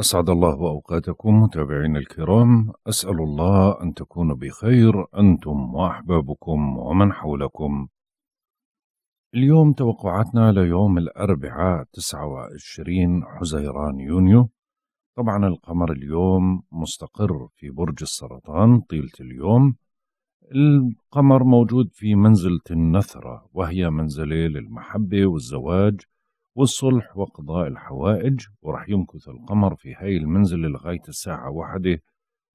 أسعد الله أوقاتكم متابعينا الكرام أسأل الله أن تكونوا بخير أنتم وأحبابكم ومن حولكم اليوم توقعاتنا ليوم الأربعاء 29 حزيران يونيو طبعا القمر اليوم مستقر في برج السرطان طيلة اليوم القمر موجود في منزلة النثرة وهي منزلة للمحبة والزواج والصلح وقضاء الحوائج ورح يمكث القمر في هاي المنزل لغاية الساعة واحدة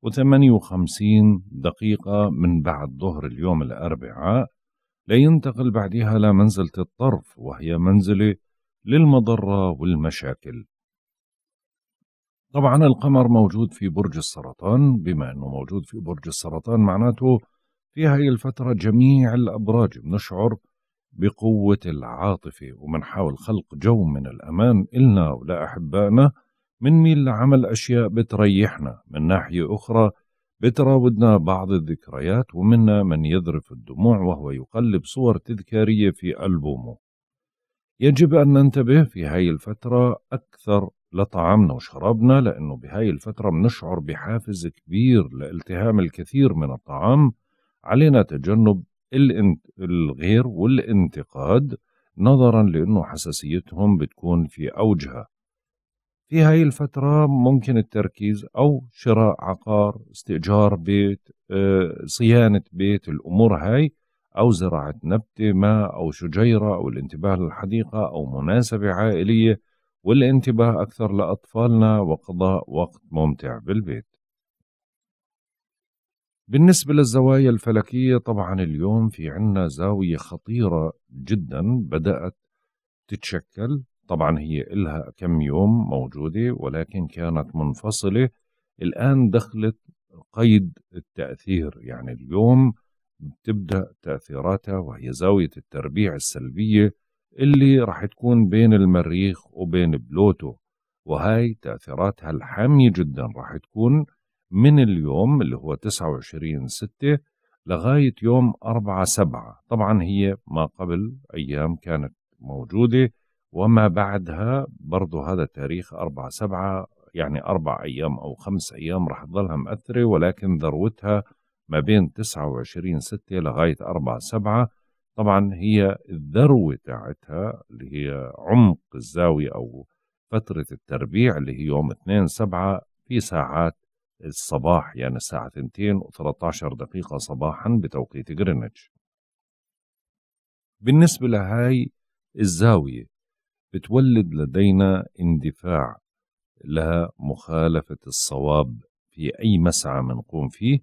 وثمانية وخمسين دقيقة من بعد ظهر اليوم الأربعاء لينتقل بعدها لمنزلة الطرف وهي منزلة للمضرة والمشاكل طبعا القمر موجود في برج السرطان بما أنه موجود في برج السرطان معناته في هاي الفترة جميع الأبراج بنشعر بقوة العاطفة ومنحاول خلق جو من الأمان إلنا ولأحبائنا منميل لعمل أشياء بتريحنا من ناحية أخرى بتراودنا بعض الذكريات ومنا من يذرف الدموع وهو يقلب صور تذكارية في ألبومه يجب أن ننتبه في هاي الفترة أكثر لطعامنا وشرابنا لأنه بهاي الفترة بنشعر بحافز كبير لالتهام الكثير من الطعام علينا تجنب الغير والانتقاد نظرا لأنه حساسيتهم بتكون في أوجها في هاي الفترة ممكن التركيز أو شراء عقار استئجار بيت آه، صيانة بيت الأمور هاي أو زراعة نبتة ما أو شجيرة أو الانتباه للحديقة أو مناسبة عائلية والانتباه أكثر لأطفالنا وقضاء وقت ممتع بالبيت بالنسبة للزوايا الفلكية طبعا اليوم في عنا زاوية خطيرة جدا بدأت تتشكل طبعا هي إلها كم يوم موجودة ولكن كانت منفصلة الآن دخلت قيد التأثير يعني اليوم تبدأ تأثيراتها وهي زاوية التربيع السلبية اللي راح تكون بين المريخ وبين بلوتو وهاي تأثيراتها الحامية جدا راح تكون من اليوم اللي هو 29 6 لغاية يوم 4 7 طبعا هي ما قبل أيام كانت موجودة وما بعدها برضو هذا تاريخ 4 7 يعني أربع أيام أو خمس أيام رح تظلها مأثرة ولكن ذروتها ما بين 29 6 لغاية 4 7 طبعا هي الذروة تاعتها اللي هي عمق الزاوية أو فترة التربيع اللي هي يوم 2 7 في ساعات الصباح يعني الساعة 2 و13 دقيقة صباحا بتوقيت جرينتش بالنسبة لهاي الزاوية بتولد لدينا اندفاع لها مخالفة الصواب في أي مسعى منقوم فيه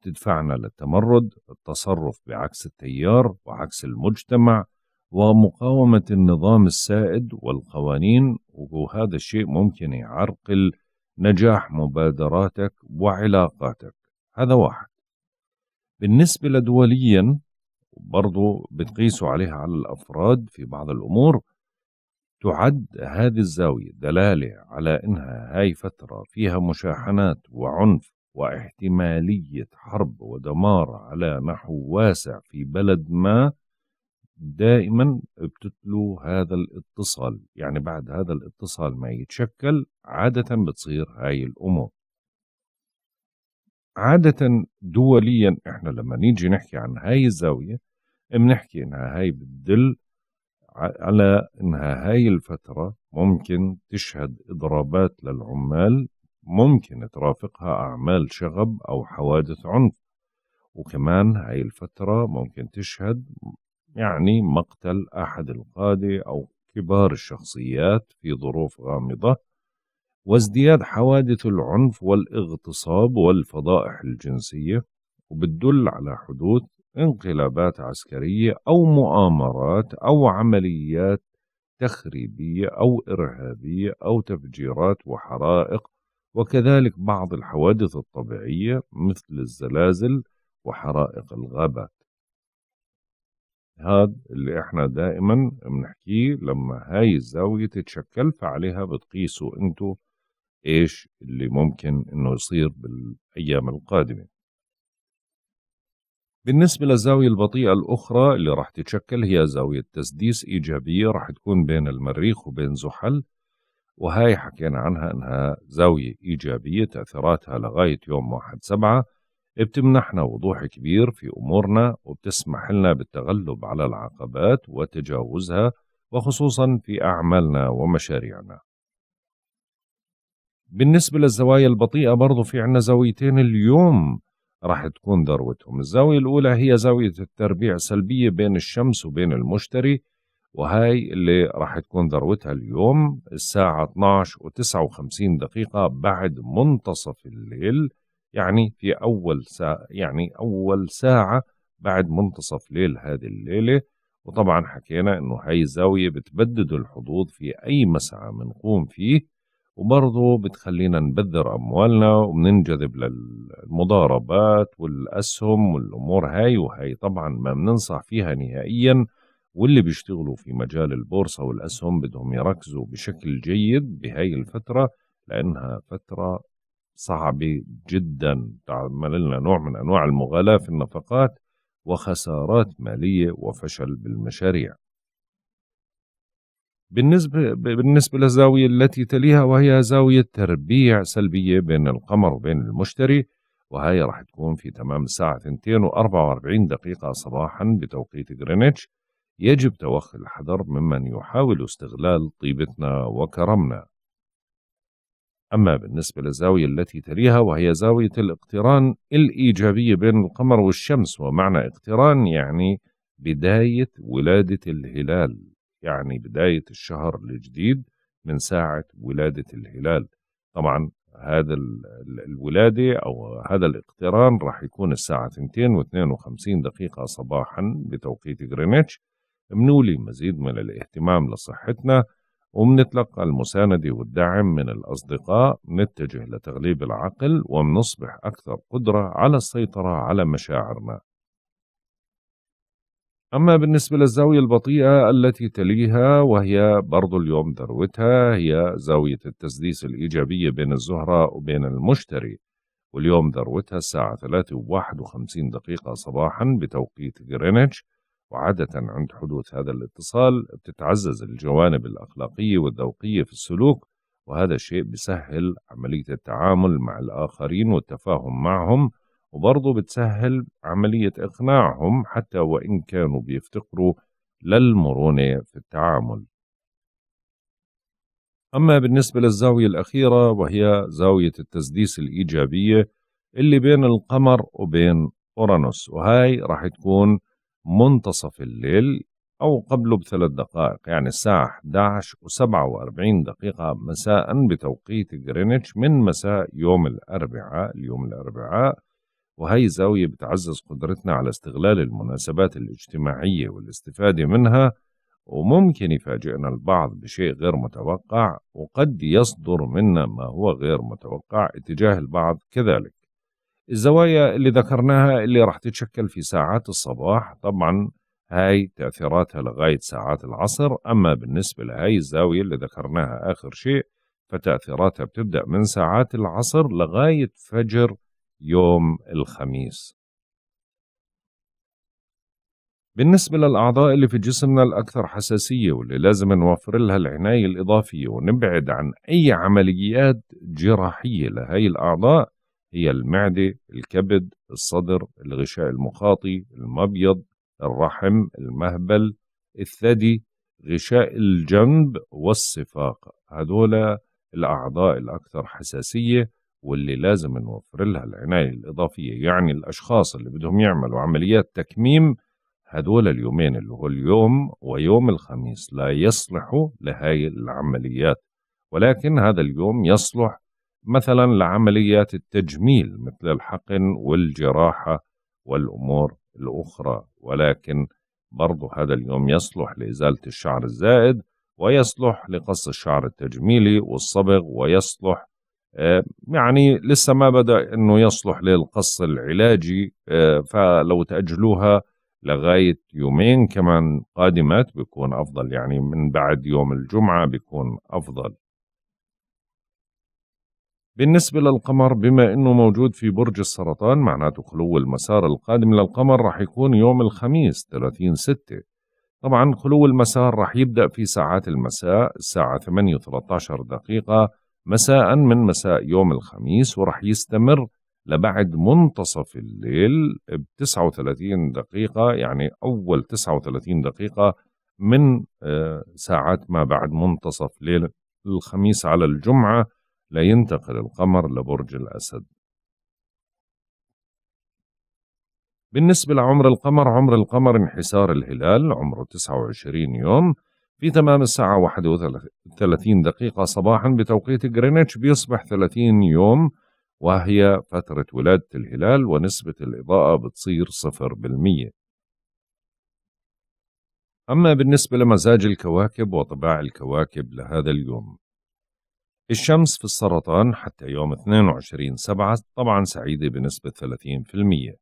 بتدفعنا للتمرد التصرف بعكس التيار وعكس المجتمع ومقاومة النظام السائد والقوانين وهذا الشيء ممكن يعرقل نجاح مبادراتك وعلاقاتك هذا واحد بالنسبة لدوليا برضو بتقيسوا عليها على الأفراد في بعض الأمور تعد هذه الزاوية دلالة على إنها هاي فترة فيها مشاحنات وعنف واحتمالية حرب ودمار على نحو واسع في بلد ما دائما بتتلو هذا الاتصال يعني بعد هذا الاتصال ما يتشكل عادة بتصير هاي الأمور عادة دوليا احنا لما نيجي نحكي عن هاي الزاوية بنحكي انها هاي بتدل على انها هاي الفترة ممكن تشهد اضرابات للعمال ممكن ترافقها اعمال شغب او حوادث عنف وكمان هاي الفترة ممكن تشهد يعني مقتل أحد القادة أو كبار الشخصيات في ظروف غامضة وازدياد حوادث العنف والاغتصاب والفضائح الجنسية وبتدل على حدوث انقلابات عسكرية أو مؤامرات أو عمليات تخريبية أو إرهابية أو تفجيرات وحرائق وكذلك بعض الحوادث الطبيعية مثل الزلازل وحرائق الغابات هذا اللي احنا دائما بنحكيه لما هاي الزاوية تتشكل فعليها بتقيسوا انتوا ايش اللي ممكن انه يصير بالايام القادمة بالنسبة للزاوية البطيئة الأخرى اللي راح تتشكل هي زاوية تسديس إيجابية راح تكون بين المريخ وبين زحل وهاي حكينا عنها إنها زاوية إيجابية تأثيراتها لغاية يوم واحد سبعة بتمنحنا وضوح كبير في أمورنا وبتسمح لنا بالتغلب على العقبات وتجاوزها وخصوصا في أعمالنا ومشاريعنا بالنسبة للزوايا البطيئة برضو في عنا زاويتين اليوم راح تكون ذروتهم الزاوية الأولى هي زاوية التربيع سلبية بين الشمس وبين المشتري وهاي اللي راح تكون ذروتها اليوم الساعة 12 و59 دقيقة بعد منتصف الليل يعني في أول ساعة يعني أول ساعة بعد منتصف ليل هذه الليلة وطبعا حكينا إنه هاي الزاوية بتبدد الحظوظ في أي مسعى بنقوم فيه وبرضه بتخلينا نبذر أموالنا وبننجذب للمضاربات والأسهم والأمور هاي وهي طبعا ما بننصح فيها نهائياً واللي بيشتغلوا في مجال البورصة والأسهم بدهم يركزوا بشكل جيد بهاي الفترة لأنها فترة صعبة جدا تعمل لنا نوع من أنواع المغالاة في النفقات وخسارات مالية وفشل بالمشاريع بالنسبة, بالنسبة للزاوية التي تليها وهي زاوية تربيع سلبية بين القمر وبين المشتري وهي راح تكون في تمام الساعة 2.44 و44 دقيقة صباحا بتوقيت غرينتش يجب توخي الحذر ممن يحاول استغلال طيبتنا وكرمنا أما بالنسبة للزاوية التي تليها وهي زاوية الاقتران الإيجابية بين القمر والشمس ومعنى اقتران يعني بداية ولادة الهلال يعني بداية الشهر الجديد من ساعة ولادة الهلال طبعا هذا الولادة أو هذا الاقتران راح يكون الساعة 2 و 52 دقيقة صباحا بتوقيت غرينتش بنولي مزيد من الاهتمام لصحتنا ومنتلقى المساندة والدعم من الأصدقاء نتجه لتغليب العقل ومنصبح أكثر قدرة على السيطرة على مشاعرنا أما بالنسبة للزاوية البطيئة التي تليها وهي برضو اليوم ذروتها هي زاوية التسديس الإيجابية بين الزهرة وبين المشتري واليوم ذروتها الساعة 3 و51 دقيقة صباحا بتوقيت غرينتش وعادة عند حدوث هذا الاتصال بتتعزز الجوانب الأخلاقية والذوقية في السلوك وهذا الشيء بيسهل عملية التعامل مع الآخرين والتفاهم معهم وبرضه بتسهل عملية إقناعهم حتى وإن كانوا بيفتقروا للمرونة في التعامل أما بالنسبة للزاوية الأخيرة وهي زاوية التسديس الإيجابية اللي بين القمر وبين أورانوس وهاي راح تكون منتصف الليل أو قبله بثلاث دقائق يعني الساعة 11 و47 دقيقة مساء بتوقيت جرينتش من مساء يوم الأربعاء اليوم الأربعاء وهي زاوية بتعزز قدرتنا على استغلال المناسبات الاجتماعية والاستفادة منها وممكن يفاجئنا البعض بشيء غير متوقع وقد يصدر منا ما هو غير متوقع اتجاه البعض كذلك الزوايا اللي ذكرناها اللي راح تتشكل في ساعات الصباح طبعا هاي تأثيراتها لغاية ساعات العصر أما بالنسبة لهاي الزاوية اللي ذكرناها آخر شيء فتأثيراتها بتبدأ من ساعات العصر لغاية فجر يوم الخميس بالنسبة للأعضاء اللي في جسمنا الأكثر حساسية واللي لازم نوفر لها العناية الإضافية ونبعد عن أي عمليات جراحية لهي الأعضاء هي المعدة الكبد الصدر الغشاء المخاطي المبيض الرحم المهبل الثدي غشاء الجنب والصفاقة هذول الأعضاء الأكثر حساسية واللي لازم نوفر لها العناية الإضافية يعني الأشخاص اللي بدهم يعملوا عمليات تكميم هدول اليومين اللي هو اليوم ويوم الخميس لا يصلحوا لهاي العمليات ولكن هذا اليوم يصلح مثلا لعمليات التجميل مثل الحقن والجراحة والأمور الأخرى ولكن برضو هذا اليوم يصلح لإزالة الشعر الزائد ويصلح لقص الشعر التجميلي والصبغ ويصلح آه، يعني لسه ما بدأ أنه يصلح للقص العلاجي آه، فلو تأجلوها لغاية يومين كمان قادمات بيكون أفضل يعني من بعد يوم الجمعة بيكون أفضل بالنسبة للقمر بما انه موجود في برج السرطان معناته خلو المسار القادم للقمر رح يكون يوم الخميس 30 6 طبعا خلو المسار رح يبدأ في ساعات المساء الساعة 8 13 دقيقة مساء من مساء يوم الخميس ورح يستمر لبعد منتصف الليل ب 39 دقيقة يعني أول 39 دقيقة من آه، ساعات ما بعد منتصف ليل الخميس على الجمعة لا ينتقل القمر لبرج الأسد بالنسبة لعمر القمر عمر القمر انحسار الهلال عمره 29 يوم في تمام الساعة 31 دقيقة صباحا بتوقيت غرينتش بيصبح 30 يوم وهي فترة ولادة الهلال ونسبة الإضاءة بتصير 0% أما بالنسبة لمزاج الكواكب وطباع الكواكب لهذا اليوم الشمس في السرطان حتى يوم 22 سبعة طبعا سعيدة بنسبة 30%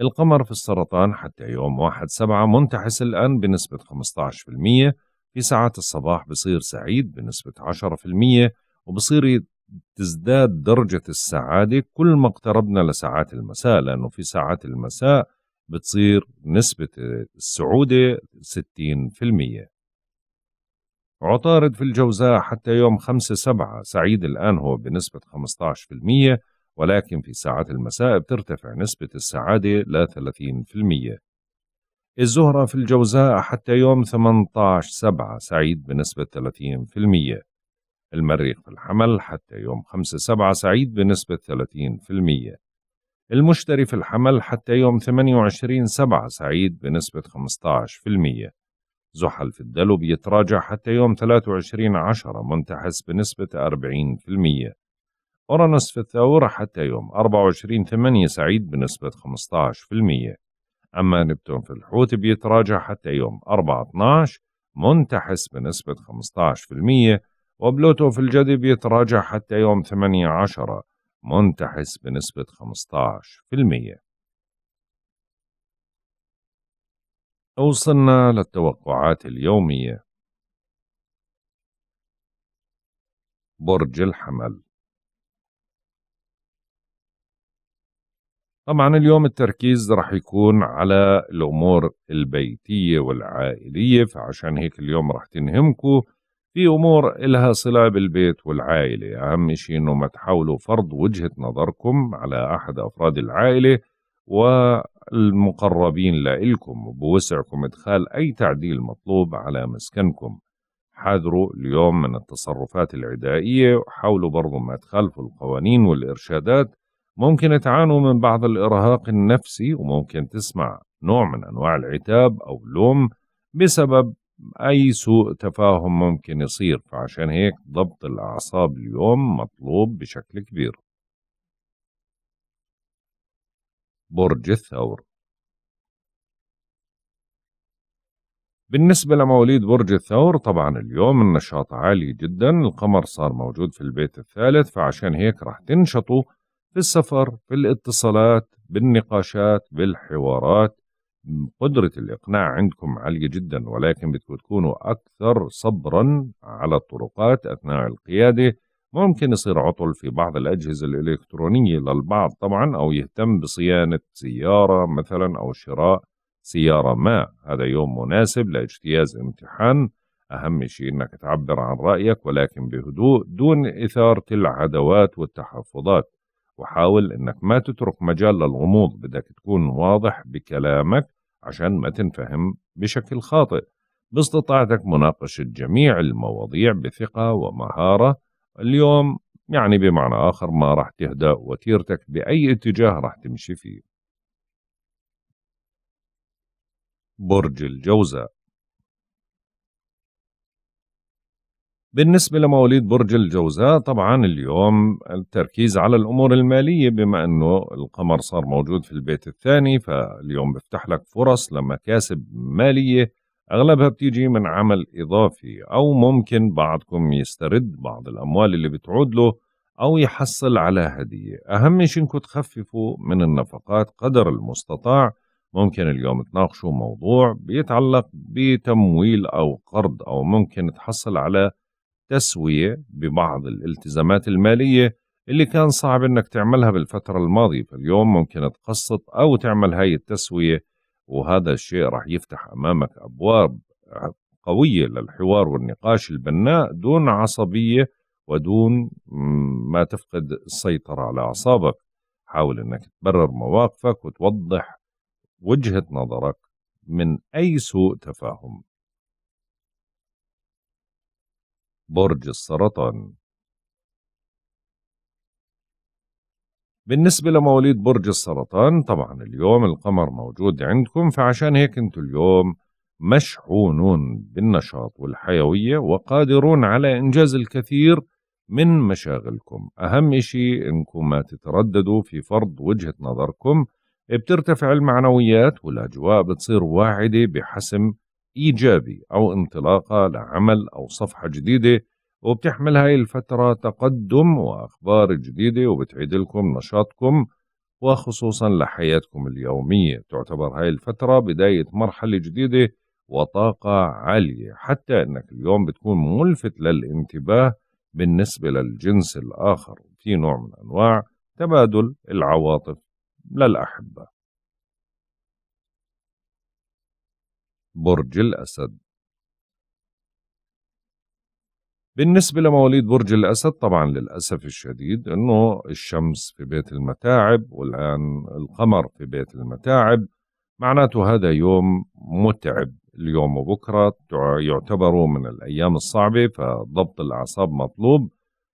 القمر في السرطان حتى يوم 1 سبعة منتحس الآن بنسبة 15% في ساعات الصباح بصير سعيد بنسبة 10% وبصير تزداد درجة السعادة كل ما اقتربنا لساعات المساء لأنه في ساعات المساء بتصير نسبة السعودة 60% عطارد في الجوزاء حتى يوم 5 7 سعيد الآن هو بنسبة 15% ولكن في ساعات المساء بترتفع نسبة السعادة ل 30% الزهرة في الجوزاء حتى يوم 18 7 سعيد بنسبة 30% المريخ في الحمل حتى يوم 5 7 سعيد بنسبة 30% المشتري في الحمل حتى يوم 28 7 سعيد بنسبة 15% زحل في الدلو بيتراجع حتى يوم 23 عشرة منتحس بنسبة 40% أورانوس في الثور حتى يوم 24 ثمانية سعيد بنسبة 15% أما نبتون في الحوت بيتراجع حتى يوم 4 12 منتحس بنسبة 15% وبلوتو في الجدي بيتراجع حتى يوم 18 منتحس بنسبة 15% وصلنا للتوقعات اليومية برج الحمل طبعا اليوم التركيز رح يكون على الأمور البيتية والعائلية فعشان هيك اليوم رح تنهمكو في أمور إلها صلة بالبيت والعائلة أهم شيء أنه ما تحاولوا فرض وجهة نظركم على أحد أفراد العائلة و المقربين لإلكم وبوسعكم إدخال أي تعديل مطلوب على مسكنكم حذروا اليوم من التصرفات العدائية وحاولوا برضو ما تخالفوا القوانين والإرشادات ممكن تعانوا من بعض الإرهاق النفسي وممكن تسمع نوع من أنواع العتاب أو اللوم بسبب أي سوء تفاهم ممكن يصير فعشان هيك ضبط الأعصاب اليوم مطلوب بشكل كبير برج الثور بالنسبة لمواليد برج الثور طبعا اليوم النشاط عالي جدا القمر صار موجود في البيت الثالث فعشان هيك راح تنشطوا في السفر في الاتصالات بالنقاشات بالحوارات قدرة الإقناع عندكم عالية جدا ولكن بدكم تكونوا أكثر صبرا على الطرقات أثناء القيادة ممكن يصير عطل في بعض الأجهزة الإلكترونية للبعض طبعا أو يهتم بصيانة سيارة مثلا أو شراء سيارة ما هذا يوم مناسب لاجتياز امتحان أهم شيء أنك تعبر عن رأيك ولكن بهدوء دون إثارة العداوات والتحفظات وحاول أنك ما تترك مجال للغموض بدك تكون واضح بكلامك عشان ما تنفهم بشكل خاطئ باستطاعتك مناقشة جميع المواضيع بثقة ومهارة اليوم يعني بمعنى آخر ما راح تهدأ وتيرتك بأي اتجاه راح تمشي فيه برج الجوزاء بالنسبة لمواليد برج الجوزاء طبعا اليوم التركيز على الأمور المالية بما أنه القمر صار موجود في البيت الثاني فاليوم بيفتح لك فرص لمكاسب مالية أغلبها بتيجي من عمل إضافي أو ممكن بعضكم يسترد بعض الأموال اللي بتعود له أو يحصل على هدية أهم شيء إنكم تخففوا من النفقات قدر المستطاع ممكن اليوم تناقشوا موضوع بيتعلق بتمويل أو قرض أو ممكن تحصل على تسوية ببعض الالتزامات المالية اللي كان صعب إنك تعملها بالفترة الماضية فاليوم ممكن تقسط أو تعمل هاي التسوية وهذا الشيء راح يفتح امامك ابواب قويه للحوار والنقاش البناء دون عصبيه ودون ما تفقد السيطره على اعصابك حاول انك تبرر مواقفك وتوضح وجهه نظرك من اي سوء تفاهم برج السرطان بالنسبة لمواليد برج السرطان طبعا اليوم القمر موجود عندكم فعشان هيك انتوا اليوم مشحونون بالنشاط والحيوية وقادرون على إنجاز الكثير من مشاغلكم أهم إشي إنكم ما تترددوا في فرض وجهة نظركم بترتفع المعنويات والأجواء بتصير واعدة بحسم إيجابي أو انطلاقة لعمل أو صفحة جديدة وبتحمل هاي الفترة تقدم وأخبار جديدة وبتعيد لكم نشاطكم وخصوصا لحياتكم اليومية تعتبر هاي الفترة بداية مرحلة جديدة وطاقة عالية حتى أنك اليوم بتكون ملفت للانتباه بالنسبة للجنس الآخر في نوع من أنواع تبادل العواطف للأحبة برج الأسد بالنسبة لمواليد برج الأسد طبعا للأسف الشديد أنه الشمس في بيت المتاعب والآن القمر في بيت المتاعب معناته هذا يوم متعب اليوم وبكرة يعتبروا من الأيام الصعبة فضبط الأعصاب مطلوب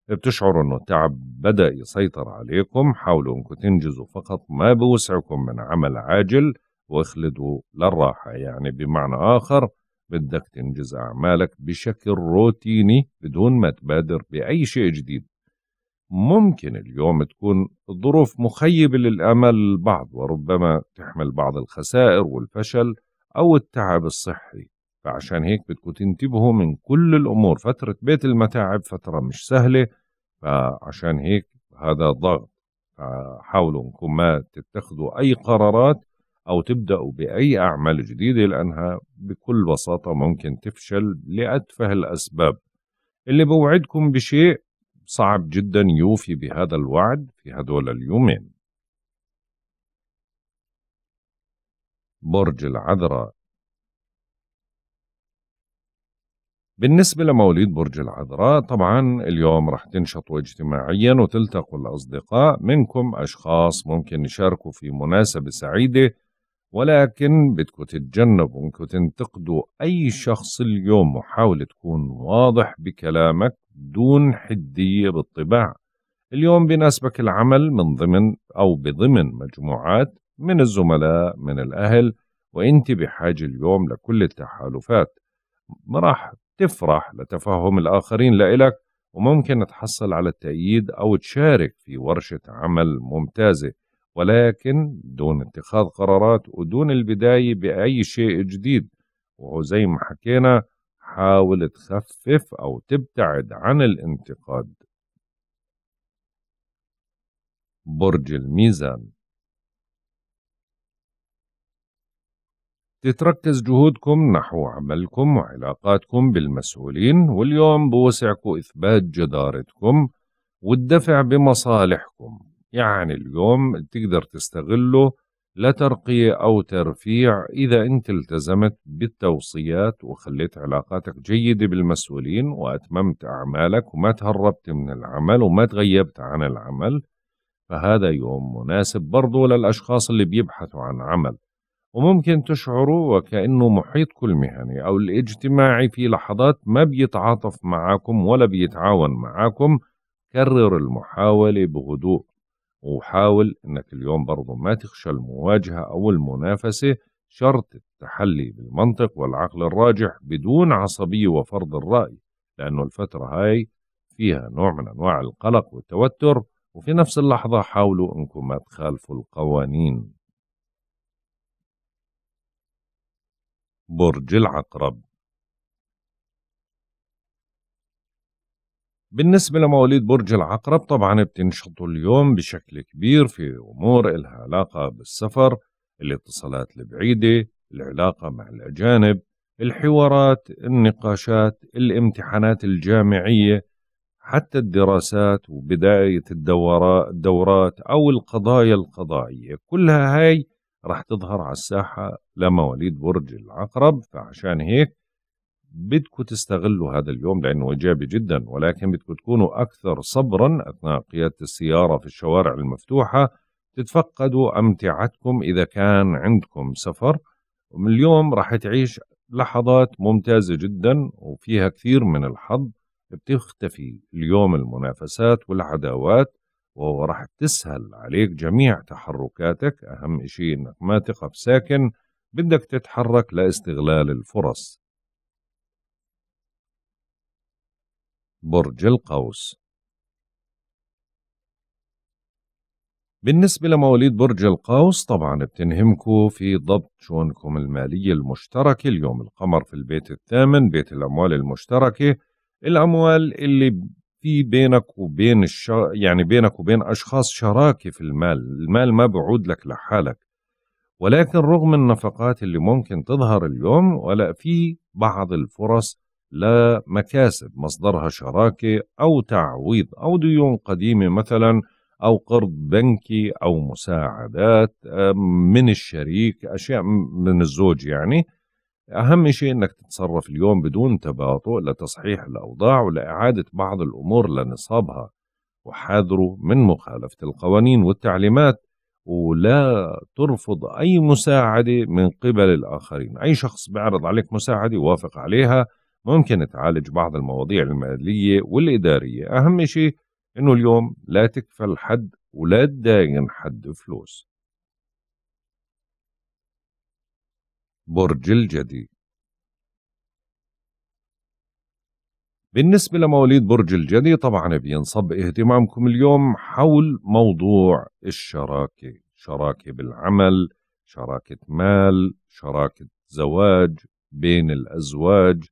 بتشعروا أنه التعب بدأ يسيطر عليكم حاولوا أنكم تنجزوا فقط ما بوسعكم من عمل عاجل واخلدوا للراحة يعني بمعنى آخر بدك تنجز أعمالك بشكل روتيني بدون ما تبادر بأي شيء جديد ممكن اليوم تكون الظروف مخيبة للأمل للبعض وربما تحمل بعض الخسائر والفشل أو التعب الصحي فعشان هيك بدكم تنتبهوا من كل الأمور فترة بيت المتاعب فترة مش سهلة فعشان هيك هذا ضغط فحاولوا انكم ما تتخذوا أي قرارات أو تبدأوا بأي أعمال جديدة لأنها بكل بساطة ممكن تفشل لأتفه الأسباب اللي بوعدكم بشيء صعب جدا يوفي بهذا الوعد في هدول اليومين برج العذراء بالنسبة لمواليد برج العذراء طبعا اليوم رح تنشطوا اجتماعيا وتلتقوا الأصدقاء منكم أشخاص ممكن يشاركوا في مناسبة سعيدة ولكن بدكم تتجنبوا انكم تنتقدوا اي شخص اليوم وحاول تكون واضح بكلامك دون حدية بالطباع اليوم بناسبك العمل من ضمن او بضمن مجموعات من الزملاء من الاهل وانت بحاجة اليوم لكل التحالفات ما راح تفرح لتفهم الآخرين لإلك وممكن تحصل على التأييد أو تشارك في ورشة عمل ممتازة ولكن دون اتخاذ قرارات ودون البداية بأي شيء جديد وهو زي ما حكينا حاول تخفف أو تبتعد عن الانتقاد برج الميزان تتركز جهودكم نحو عملكم وعلاقاتكم بالمسؤولين واليوم بوسعكم إثبات جدارتكم والدفع بمصالحكم يعني اليوم تقدر تستغله لترقية أو ترفيع إذا أنت التزمت بالتوصيات وخليت علاقاتك جيدة بالمسؤولين وأتممت أعمالك وما تهربت من العمل وما تغيبت عن العمل فهذا يوم مناسب برضو للأشخاص اللي بيبحثوا عن عمل وممكن تشعروا وكأنه كل المهني أو الاجتماعي في لحظات ما بيتعاطف معاكم ولا بيتعاون معاكم كرر المحاولة بهدوء وحاول انك اليوم برضه ما تخشى المواجهه او المنافسه شرط التحلي بالمنطق والعقل الراجح بدون عصبيه وفرض الراي لانه الفتره هاي فيها نوع من انواع القلق والتوتر وفي نفس اللحظه حاولوا انكم ما تخالفوا القوانين برج العقرب بالنسبة لمواليد برج العقرب طبعا بتنشطوا اليوم بشكل كبير في أمور إلها علاقة بالسفر الاتصالات البعيدة العلاقة مع الأجانب الحوارات النقاشات الامتحانات الجامعية حتى الدراسات وبداية الدورات أو القضايا القضائية كلها هاي رح تظهر على الساحة لمواليد برج العقرب فعشان هيك بدكم تستغلوا هذا اليوم لأنه إيجابي جدا ولكن بدكم تكونوا أكثر صبرا أثناء قيادة السيارة في الشوارع المفتوحة تتفقدوا أمتعتكم إذا كان عندكم سفر ومن اليوم راح تعيش لحظات ممتازة جدا وفيها كثير من الحظ بتختفي اليوم المنافسات والعداوات وراح تسهل عليك جميع تحركاتك أهم شيء أنك ما تقف ساكن بدك تتحرك لاستغلال الفرص برج القوس بالنسبة لمواليد برج القوس طبعا بتنهمكوا في ضبط شؤونكم المالية المشتركة اليوم القمر في البيت الثامن بيت الأموال المشتركة الأموال اللي في بينك وبين الش... يعني بينك وبين أشخاص شراكة في المال المال ما بعود لك لحالك ولكن رغم النفقات اللي ممكن تظهر اليوم ولا في بعض الفرص لا مكاسب مصدرها شراكة أو تعويض أو ديون قديمة مثلا أو قرض بنكي أو مساعدات من الشريك أشياء من الزوج يعني أهم شيء أنك تتصرف اليوم بدون تباطؤ لتصحيح الأوضاع ولإعادة بعض الأمور لنصابها وحاذروا من مخالفة القوانين والتعليمات ولا ترفض أي مساعدة من قبل الآخرين أي شخص بيعرض عليك مساعدة وافق عليها ممكن تعالج بعض المواضيع المالية والإدارية أهم شيء إنه اليوم لا تكفل حد ولا تداين حد فلوس برج الجدي بالنسبة لمواليد برج الجدي طبعا بينصب اهتمامكم اليوم حول موضوع الشراكة شراكة بالعمل شراكة مال شراكة زواج بين الأزواج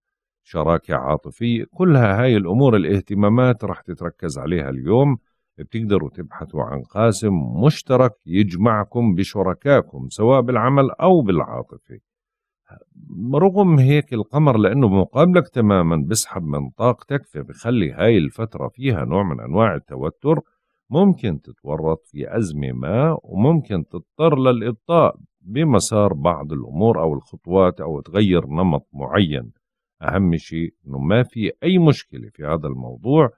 شراكة عاطفية كلها هاي الأمور الاهتمامات رح تتركز عليها اليوم بتقدروا تبحثوا عن قاسم مشترك يجمعكم بشركائكم سواء بالعمل أو بالعاطفة رغم هيك القمر لأنه مقابلك تماما بسحب من طاقتك فبخلي هاي الفترة فيها نوع من أنواع التوتر ممكن تتورط في أزمة ما وممكن تضطر للإبطاء بمسار بعض الأمور أو الخطوات أو تغير نمط معين اهم شيء انه ما في اي مشكله في هذا الموضوع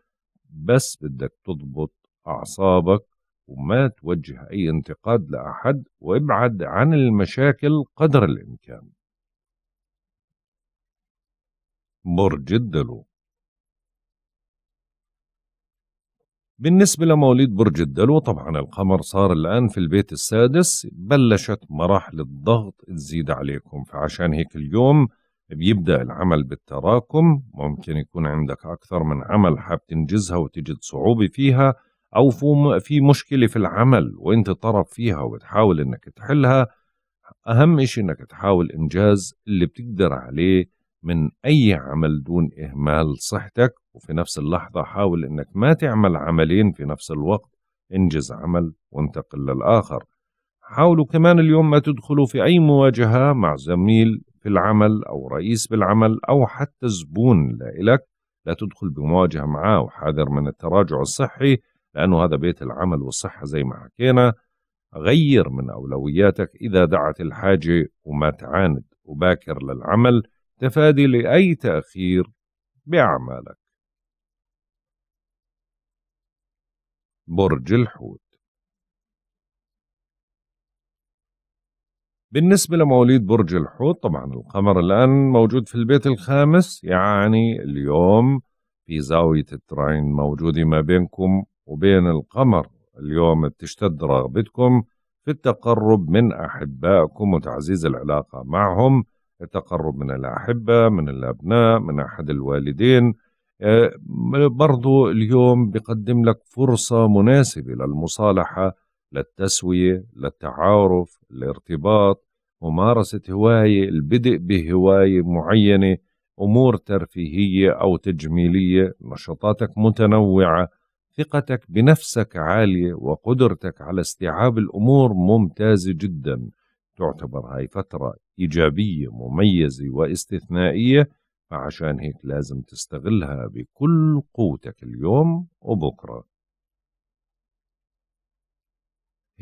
بس بدك تضبط اعصابك وما توجه اي انتقاد لاحد وابعد عن المشاكل قدر الامكان برج الدلو بالنسبة لمواليد برج الدلو طبعا القمر صار الآن في البيت السادس بلشت مراحل الضغط تزيد عليكم فعشان هيك اليوم بيبدا العمل بالتراكم ممكن يكون عندك اكثر من عمل حاب تنجزها وتجد صعوبه فيها او في مشكله في العمل وانت طرف فيها وتحاول انك تحلها اهم شيء انك تحاول انجاز اللي بتقدر عليه من اي عمل دون اهمال صحتك وفي نفس اللحظه حاول انك ما تعمل عملين في نفس الوقت انجز عمل وانتقل للاخر حاولوا كمان اليوم ما تدخلوا في أي مواجهة مع زميل في العمل أو رئيس بالعمل أو حتى زبون لإلك لا تدخل بمواجهة معاه وحاذر من التراجع الصحي لأنه هذا بيت العمل والصحة زي ما حكينا غير من أولوياتك إذا دعت الحاجة وما تعاند وباكر للعمل تفادي لأي تأخير بأعمالك برج الحوت بالنسبة لمواليد برج الحوت طبعا القمر الآن موجود في البيت الخامس يعني اليوم في زاوية التراين موجودة ما بينكم وبين القمر اليوم بتشتد رغبتكم في التقرب من أحبائكم وتعزيز العلاقة معهم التقرب من الأحبة من الأبناء من أحد الوالدين آه، برضو اليوم بقدم لك فرصة مناسبة للمصالحة للتسوية للتعارف الارتباط ممارسة هواية البدء بهواية معينة أمور ترفيهية أو تجميلية نشاطاتك متنوعة ثقتك بنفسك عالية وقدرتك على استيعاب الأمور ممتازة جدا تعتبر هاي فترة إيجابية مميزة واستثنائية فعشان هيك لازم تستغلها بكل قوتك اليوم وبكرة